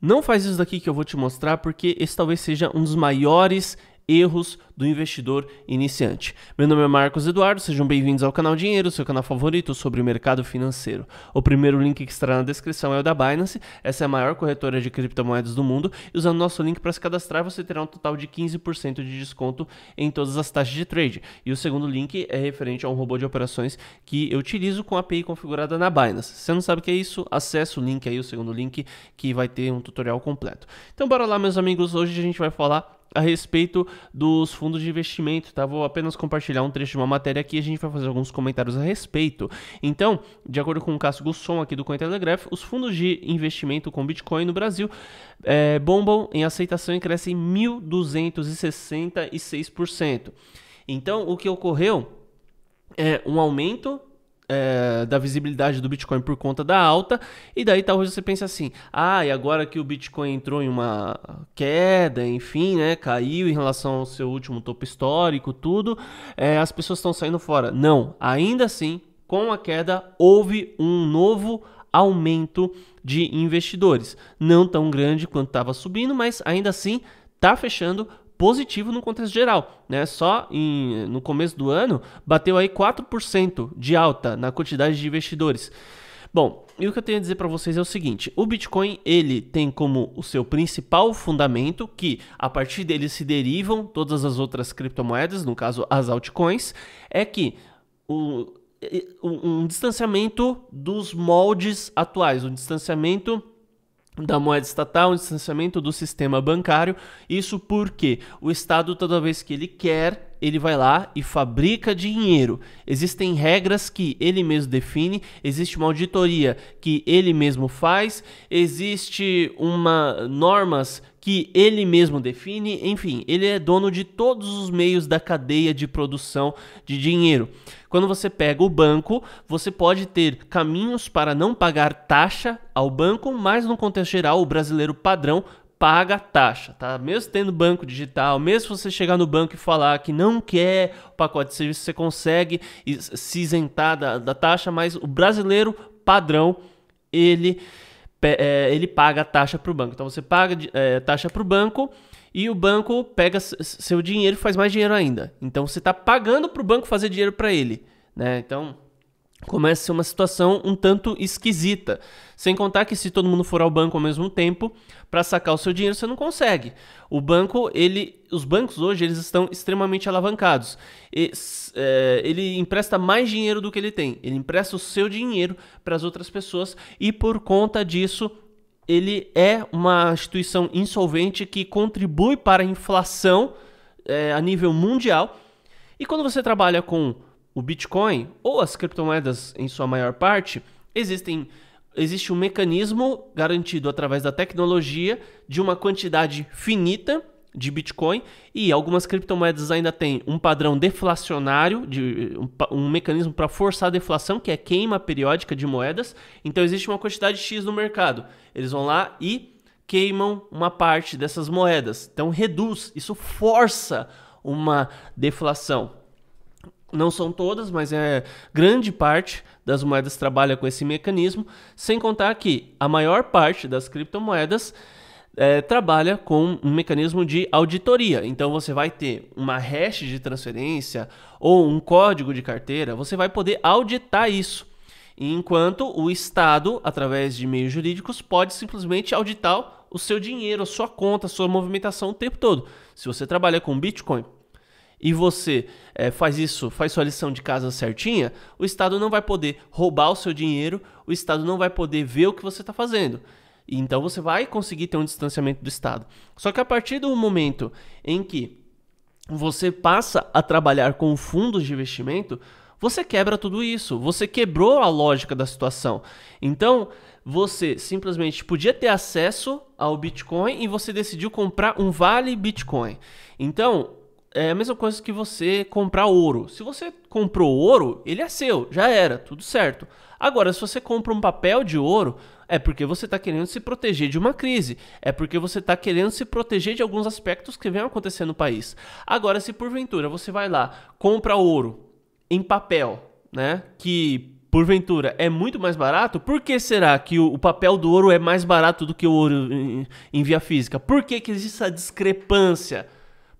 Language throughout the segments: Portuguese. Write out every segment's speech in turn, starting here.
Não faz isso daqui que eu vou te mostrar, porque esse talvez seja um dos maiores erros do investidor iniciante. Meu nome é Marcos Eduardo, sejam bem-vindos ao canal Dinheiro, seu canal favorito sobre o mercado financeiro. O primeiro link que estará na descrição é o da Binance, essa é a maior corretora de criptomoedas do mundo, e usando nosso link para se cadastrar, você terá um total de 15% de desconto em todas as taxas de trade. E o segundo link é referente a um robô de operações que eu utilizo com a API configurada na Binance. Se você não sabe o que é isso, acesse o link aí, o segundo link, que vai ter um tutorial completo. Então bora lá, meus amigos, hoje a gente vai falar a respeito dos fundos fundos de investimento, tá? Vou apenas compartilhar um trecho de uma matéria aqui e a gente vai fazer alguns comentários a respeito. Então, de acordo com o Cássio Gusson aqui do Cointelegraph, os fundos de investimento com Bitcoin no Brasil é, bombam em aceitação e crescem 1.266%. Então, o que ocorreu é um aumento é, da visibilidade do Bitcoin por conta da alta, e daí talvez você pense assim: ah, e agora que o Bitcoin entrou em uma queda, enfim, né, caiu em relação ao seu último topo histórico, tudo, é, as pessoas estão saindo fora. Não, ainda assim, com a queda, houve um novo aumento de investidores. Não tão grande quanto estava subindo, mas ainda assim está fechando positivo no contexto geral. Né? Só em, no começo do ano bateu aí 4% de alta na quantidade de investidores. Bom, e o que eu tenho a dizer para vocês é o seguinte: o Bitcoin ele tem como o seu principal fundamento que a partir dele se derivam todas as outras criptomoedas, no caso as altcoins, é que o, um, um distanciamento dos moldes atuais, um distanciamento da moeda estatal, o distanciamento do sistema bancário. Isso porque o Estado, toda vez que ele quer, ele vai lá e fabrica dinheiro. Existem regras que ele mesmo define, existe uma auditoria que ele mesmo faz, existe uma normas que ele mesmo define, enfim, ele é dono de todos os meios da cadeia de produção de dinheiro. Quando você pega o banco, você pode ter caminhos para não pagar taxa ao banco, mas no contexto geral, o brasileiro padrão paga taxa, tá? Mesmo tendo banco digital, mesmo você chegar no banco e falar que não quer o pacote de serviço, você consegue se isentar da, da taxa, mas o brasileiro padrão, ele é, ele paga a taxa para o banco. Então você paga é, taxa para o banco e o banco pega seu dinheiro e faz mais dinheiro ainda. Então você está pagando para o banco fazer dinheiro para ele. Né? Então começa a ser uma situação um tanto esquisita. Sem contar que se todo mundo for ao banco ao mesmo tempo para sacar o seu dinheiro, você não consegue. O banco, ele, os bancos hoje eles estão extremamente alavancados. E, é, ele empresta mais dinheiro do que ele tem. Ele empresta o seu dinheiro para as outras pessoas e por conta disso ele é uma instituição insolvente que contribui para a inflação é, a nível mundial. E quando você trabalha com o Bitcoin ou as criptomoedas em sua maior parte, existem existe um mecanismo garantido através da tecnologia de uma quantidade finita de Bitcoin e algumas criptomoedas ainda têm um padrão deflacionário, de, um, um mecanismo para forçar a deflação, que é queima periódica de moedas. Então existe uma quantidade X no mercado. Eles vão lá e queimam uma parte dessas moedas. Então reduz, isso força uma deflação. Não são todas, mas é grande parte das moedas trabalha com esse mecanismo, sem contar que a maior parte das criptomoedas é, trabalha com um mecanismo de auditoria. Então você vai ter uma hash de transferência ou um código de carteira, você vai poder auditar isso. Enquanto o Estado, através de meios jurídicos, pode simplesmente auditar o seu dinheiro, a sua conta, a sua movimentação o tempo todo. Se você trabalha com Bitcoin, e você é, faz isso, faz sua lição de casa certinha, o Estado não vai poder roubar o seu dinheiro, o Estado não vai poder ver o que você está fazendo. E então você vai conseguir ter um distanciamento do Estado. Só que a partir do momento em que você passa a trabalhar com fundos de investimento, você quebra tudo isso. Você quebrou a lógica da situação. Então, você simplesmente podia ter acesso ao Bitcoin e você decidiu comprar um vale Bitcoin. Então, é a mesma coisa que você comprar ouro. Se você comprou ouro, ele é seu, já era, tudo certo. Agora, se você compra um papel de ouro, é porque você está querendo se proteger de uma crise, é porque você está querendo se proteger de alguns aspectos que vêm acontecendo no país. Agora, se porventura você vai lá, compra ouro em papel, né, que porventura é muito mais barato, por que será que o, papel do ouro é mais barato do que o ouro em, em via física? Por que, que existe essa discrepância?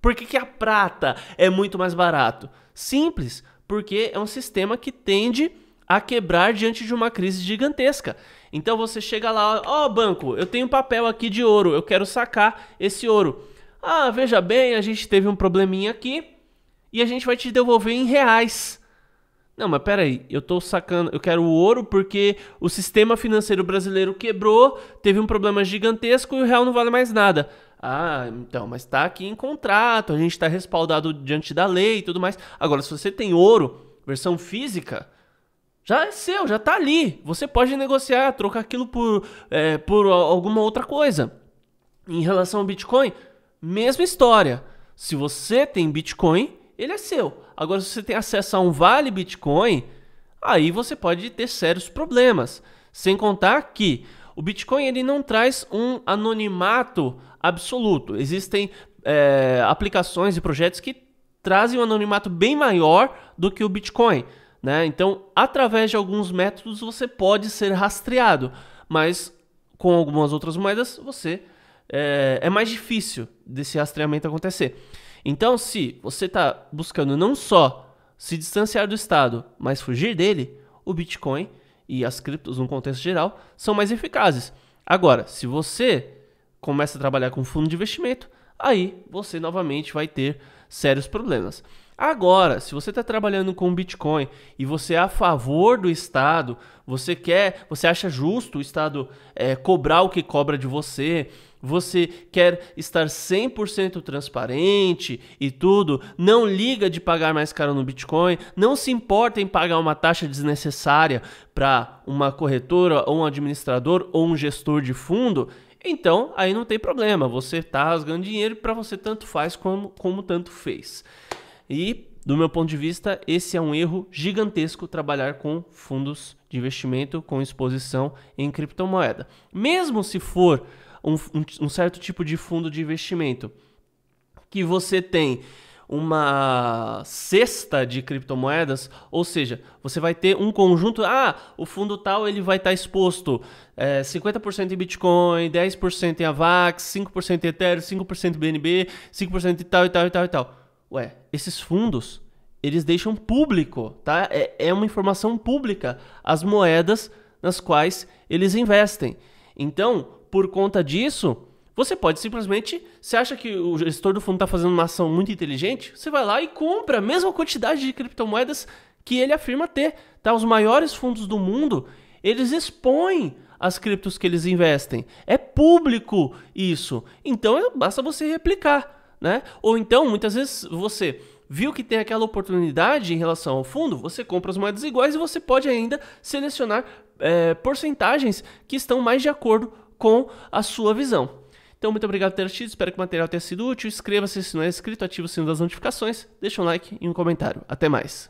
Por que, que a prata é muito mais barato? Simples, porque é um sistema que tende a quebrar diante de uma crise gigantesca. Então você chega lá, ó oh, banco, eu tenho um papel aqui de ouro, eu quero sacar esse ouro. Ah, veja bem, a gente teve um probleminha aqui e a gente vai te devolver em reais. Não, mas peraí, eu tô sacando, eu quero o ouro porque o sistema financeiro brasileiro quebrou, teve um problema gigantesco e o real não vale mais nada. Ah, então, mas está aqui em contrato, a gente está respaldado diante da lei e tudo mais. Agora, se você tem ouro, versão física, já é seu, já está ali. Você pode negociar, trocar aquilo por, é, por alguma outra coisa. Em relação ao Bitcoin, mesma história. Se você tem Bitcoin, ele é seu. Agora, se você tem acesso a um vale Bitcoin, aí você pode ter sérios problemas. Sem contar que o Bitcoin ele não traz um anonimato absoluto. Existem é, aplicações e projetos que trazem um anonimato bem maior do que o Bitcoin. Né? Então, através de alguns métodos, você pode ser rastreado, mas com algumas outras moedas, você é, é mais difícil desse rastreamento acontecer. Então, se você está buscando não só se distanciar do Estado, mas fugir dele, o Bitcoin e as criptos, no contexto geral, são mais eficazes. Agora, se você começa a trabalhar com fundo de investimento, aí você novamente vai ter sérios problemas. Agora, se você está trabalhando com Bitcoin e você é a favor do Estado, você quer, você acha justo o Estado é, cobrar o que cobra de você, você quer estar 100% transparente e tudo, não liga de pagar mais caro no Bitcoin, não se importa em pagar uma taxa desnecessária para uma corretora ou um administrador ou um gestor de fundo, então, aí não tem problema, você está rasgando dinheiro para você tanto faz como, como tanto fez. E, do meu ponto de vista, esse é um erro gigantesco trabalhar com fundos de investimento com exposição em criptomoeda. Mesmo se for um, um, um certo tipo de fundo de investimento que você tem uma cesta de criptomoedas, ou seja, você vai ter um conjunto, ah, o fundo tal ele vai estar tá exposto é, eh, 50% em Bitcoin, 10% em AVAX, 5% em Ethereum, 5% em BNB, 5% em tal e tal e tal e tal. Ué, esses fundos, eles deixam público, tá? É, é uma informação pública as moedas nas quais eles investem. Então, por conta disso, você pode simplesmente, você acha que o gestor do fundo está fazendo uma ação muito inteligente? Você vai lá e compra a mesma quantidade de criptomoedas que ele afirma ter. Tá? Os maiores fundos do mundo, eles expõem as criptos que eles investem. É público isso. Então é, basta você replicar. Né? Ou então, muitas vezes, você viu que tem aquela oportunidade em relação ao fundo, você compra as moedas iguais e você pode ainda selecionar é, porcentagens que estão mais de acordo com a sua visão. Então, muito obrigado por ter assistido, espero que o material tenha sido útil. Inscreva-se se não é inscrito, ative o sino das notificações, deixa um like e um comentário. Até mais!